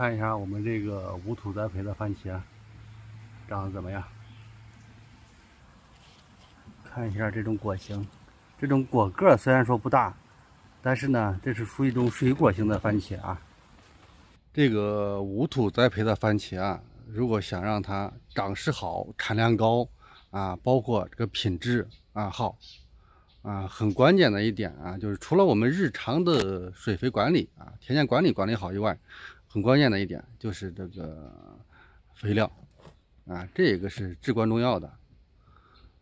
看一下我们这个无土栽培的番茄长得怎么样？看一下这种果型，这种果个虽然说不大，但是呢，这是属于一种水果型的番茄啊。这个无土栽培的番茄啊，如果想让它长势好、产量高啊，包括这个品质啊好啊，很关键的一点啊，就是除了我们日常的水肥管理啊、田间管理管理好以外。很关键的一点就是这个肥料啊，这个是至关重要的。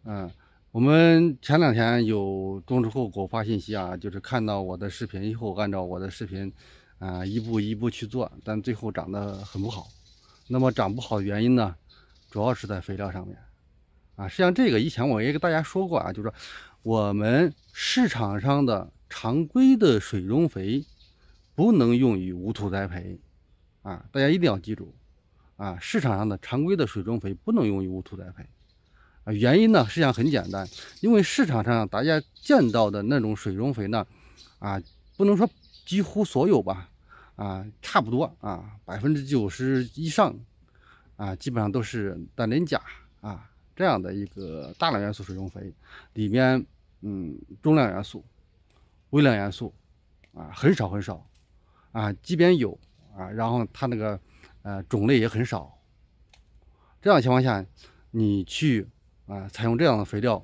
嗯，我们前两天有种植户给我发信息啊，就是看到我的视频以后，按照我的视频啊一步一步去做，但最后长得很不好。那么长不好的原因呢，主要是在肥料上面啊。实际上，这个以前我也给大家说过啊，就是说我们市场上的常规的水溶肥不能用于无土栽培。啊，大家一定要记住啊！市场上的常规的水中肥不能用于无土栽培啊。原因呢，实际上很简单，因为市场上大家见到的那种水中肥呢，啊，不能说几乎所有吧，啊，差不多啊，百分之九十以上啊，基本上都是氮磷钾啊这样的一个大量元素水中肥，里面嗯，中量元素、微量元素啊很少很少啊，即便有。啊，然后它那个，呃，种类也很少。这样情况下，你去啊，采用这样的肥料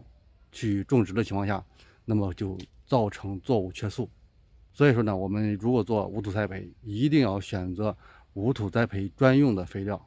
去种植的情况下，那么就造成作物缺素。所以说呢，我们如果做无土栽培，一定要选择无土栽培专用的肥料。